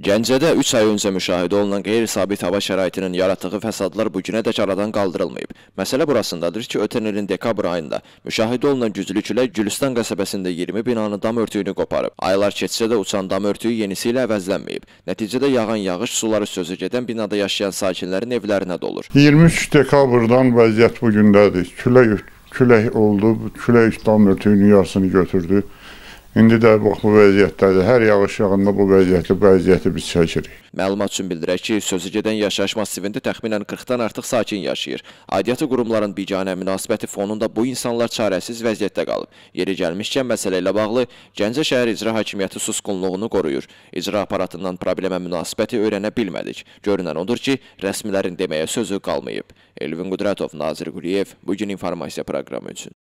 Gəncədə 3 ay öncə müşahidə olunan qeyri-sabit hava şəraitinin yaratdığı fəsadlar bu günədək aradan qaldırılmayıb. Məsələ burasındadır ki, ötən ilin dekabr ayında müşahidə olunan güclü külək Gülüstan qəsəbəsində 20 binanın dam örtüyünü qoparıb. Aylar keçsə də uçan dam örtüyü yenisi ilə əvəzlənməyib. Nəticədə yağan yağış suları sözü gedən binada yaşayan sakinlərin evlərinə dolur. 23 dekabrdan vəziyyət bu gündədir. Külək külək oldu, külək dam örtüyünün yarısını götürdü. İndi də bax bu vəziyyətdədir. Hər yağış yağında bu vəziyyəti, bu vəziyyəti biz çəkirik. Məlumat üçün bildirək ki, sözü gedən yaşayış massivində təxminən 40-dan artıq sakin yaşayır. Aidiyyatı qurumların biganə münasibəti fonunda bu insanlar çarəsiz vəziyyətdə qalıb. Yeri gəlmişkən məsələ ilə bağlı Gəncə şəhər icra hakimiyyəti susqunluğunu qoruyur. İcra aparatından problemə münasibəti öyrənə bilmədik. Görünən odur ki, rəsmilərin deməyə sözü qalmayıb. Elvin Qudratov, Nazir Quliyev, bugün informasiya proqramı üçün.